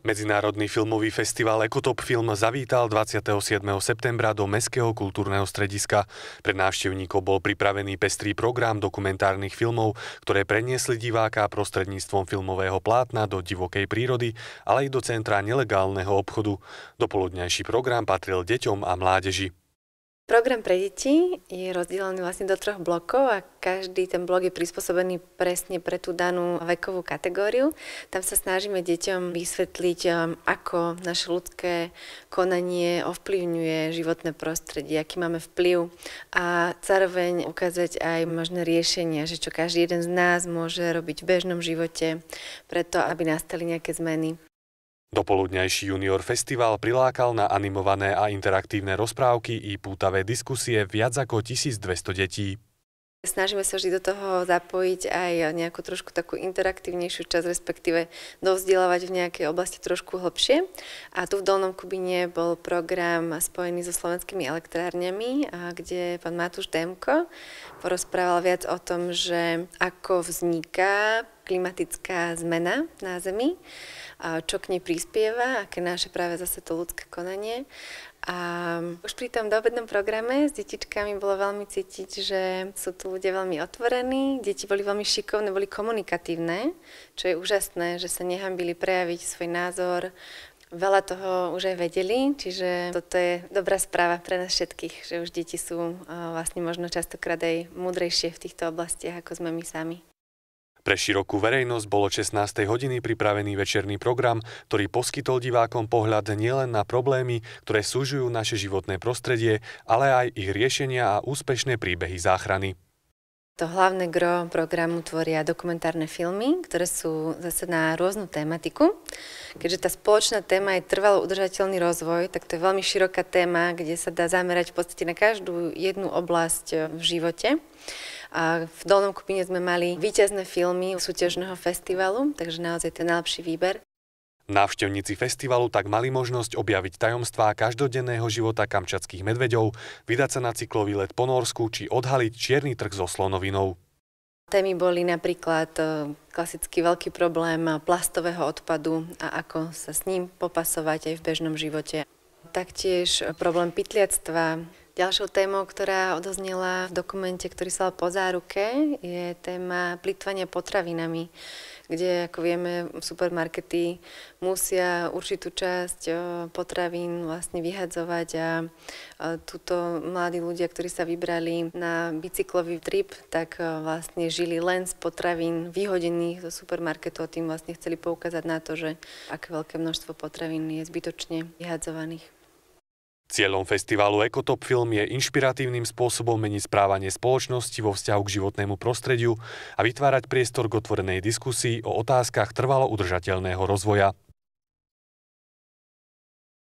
Medzinárodný filmový festival Ekotop Film zavítal 27. septembra do Mestského kultúrneho strediska. Pre návštevníkov bol pripravený pestrý program dokumentárnych filmov, ktoré preniesli diváka prostredníctvom filmového plátna do divokej prírody, ale aj do centra nelegálneho obchodu. Dopoludňajší program patril deťom a mládeži. Program pre deti je rozdelený vlastne do troch blokov a každý ten blok je prispôsobený presne pre tú danú vekovú kategóriu. Tam sa snažíme deťom vysvetliť, um, ako naše ľudské konanie ovplyvňuje životné prostredie, aký máme vplyv a zároveň ukázať aj možné riešenia, že čo každý jeden z nás môže robiť v bežnom živote, preto aby nastali nejaké zmeny. Dopoludňajší junior festival prilákal na animované a interaktívne rozprávky i pútavé diskusie viac ako 1200 detí. Snažíme sa vždy do toho zapojiť aj nejakú trošku takú interaktívnejšiu časť, respektíve dovzdelávať v nejakej oblasti trošku hlbšie. A tu v Dolnom Kubine bol program spojený so slovenskými elektrárňami, kde pán Matúš Demko porozprával viac o tom, že ako vzniká klimatická zmena na Zemi, čo k nej prispieva, aké naše práve zase to ľudské konanie. A už pri tom doobednom programe s detičkami bolo veľmi cítiť, že sú tu ľudia veľmi otvorení, deti boli veľmi šikovné, boli komunikatívne, čo je úžasné, že sa nehambili prejaviť svoj názor, Veľa toho už aj vedeli, čiže toto je dobrá správa pre nás všetkých, že už deti sú vlastne možno častokrát aj múdrejšie v týchto oblastiach, ako sme my sami. Pre širokú verejnosť bol 16. hodiny pripravený večerný program, ktorý poskytol divákom pohľad nielen na problémy, ktoré súžujú naše životné prostredie, ale aj ich riešenia a úspešné príbehy záchrany. To hlavné gro programu tvoria dokumentárne filmy, ktoré sú zase na rôznu tématiku. Keďže tá spoločná téma je trvalo udržateľný rozvoj, tak to je veľmi široká téma, kde sa dá zamerať v podstate na každú jednu oblasť e, v živote. A v Dolnom Kupine sme mali víťazné filmy súťažného festivalu, takže naozaj ten najlepší výber. Návštevníci festivalu tak mali možnosť objaviť tajomstvá každodenného života kamčatských medveďov, vydať sa na cyklový let po Norsku či odhaliť čierny trh so slonovinou. Témy boli napríklad e, klasický veľký problém plastového odpadu a ako sa s ním popasovať aj v bežnom živote. Taktiež problém pytliactva, Ďalšou témou, ktorá odoznela v dokumente, ktorý sa po záruke, je téma plitvania potravinami, kde, ako vieme, supermarkety musia určitú časť potravín vlastne vyhadzovať a tuto mladí ľudia, ktorí sa vybrali na bicyklový trip, tak vlastne žili len z potravín vyhodených zo supermarketu a tým vlastne chceli poukázať na to, že aké veľké množstvo potravín je zbytočne vyhadzovaných. Cieľom festivalu Ekotop Film je inšpiratívnym spôsobom meniť správanie spoločnosti vo vzťahu k životnému prostrediu a vytvárať priestor k otvorenej diskusii o otázkach trvalo udržateľného rozvoja.